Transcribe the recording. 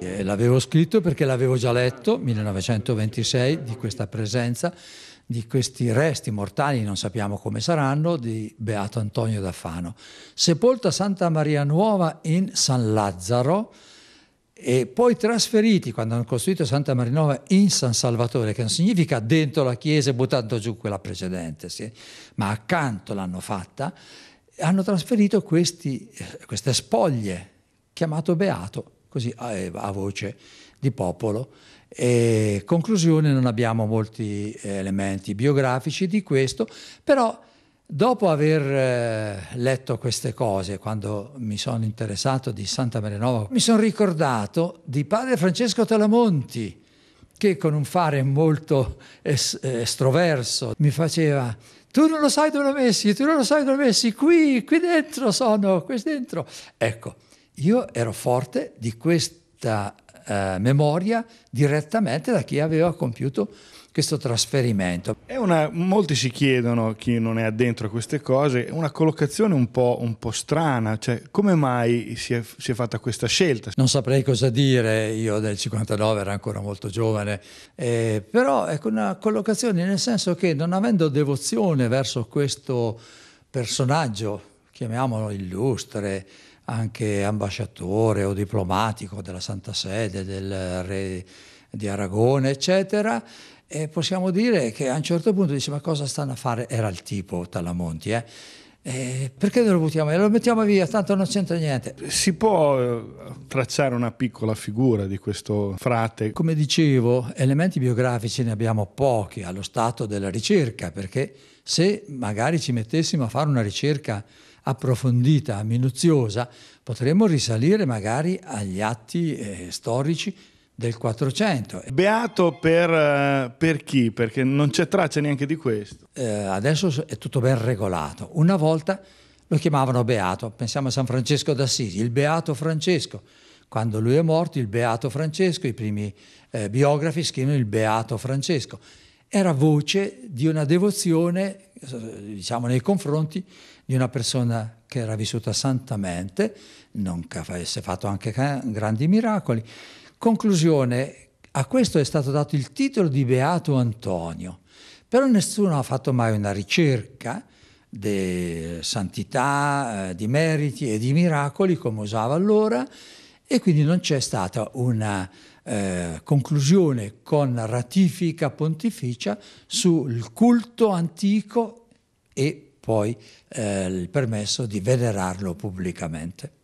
Eh, l'avevo scritto perché l'avevo già letto, 1926, di questa presenza, di questi resti mortali, non sappiamo come saranno, di Beato Antonio da Fano. Sepolta Santa Maria Nuova in San Lazzaro, e poi trasferiti quando hanno costruito Santa Maria Nuova, in San Salvatore, che non significa dentro la chiesa e buttando giù quella precedente, sì, ma accanto l'hanno fatta, hanno trasferito questi, eh, queste spoglie, chiamato Beato, così eh, a, voce di popolo. E conclusione, non abbiamo molti eh, elementi biografici di questo, però dopo aver eh, letto queste cose, quando mi sono interessato di Santa Marinova, mi sono ricordato di padre Francesco Talamonti, che con un fare molto estroverso mi faceva tu non lo sai dove l'ho messi, tu non lo sai dove l'ho messi, qui, qui dentro sono, qui dentro. Ecco, io ero forte di questa eh, memoria direttamente da chi aveva compiuto questo trasferimento. Una, molti si chiedono, chi non è addentro a queste cose, una collocazione un po', un po strana, cioè come mai si è, si è, fatta questa scelta? Non saprei cosa dire, io del 59 ero ancora molto giovane, eh, però è ecco, una collocazione nel senso che non avendo devozione verso questo personaggio, chiamiamolo illustre, anche ambasciatore o diplomatico della Santa Sede, del re di Aragone, eccetera. E possiamo dire che a un certo punto dice: Ma cosa stanno a fare? Era il tipo Talamonti, eh? Eh, perché lo buttiamo? Lo mettiamo via, tanto non c'entra niente. Si può eh, tracciare una piccola figura di questo frate? Come dicevo, elementi biografici ne abbiamo pochi allo stato della ricerca, perché se magari ci mettessimo a fare una ricerca approfondita, minuziosa, potremmo risalire magari agli atti eh, storici del 400. Beato per, eh, per, chi? Perché non c'è traccia neanche di questo. Eh, adesso è tutto ben regolato. Una volta lo chiamavano Beato, pensiamo a San Francesco d'Assisi, il Beato Francesco. Quando lui è morto, il Beato Francesco, i primi eh, biografi scrivono il Beato Francesco era voce di una devozione, diciamo, nei confronti di una persona che era vissuta santamente, non che avesse fatto anche grandi miracoli. Conclusione, a questo è stato dato il titolo di Beato Antonio, però nessuno ha fatto mai una ricerca di santità, eh, di meriti e di miracoli come usava allora, e quindi non c'è stata una eh, conclusione con ratifica pontificia sul culto antico e poi eh, il permesso di venerarlo pubblicamente.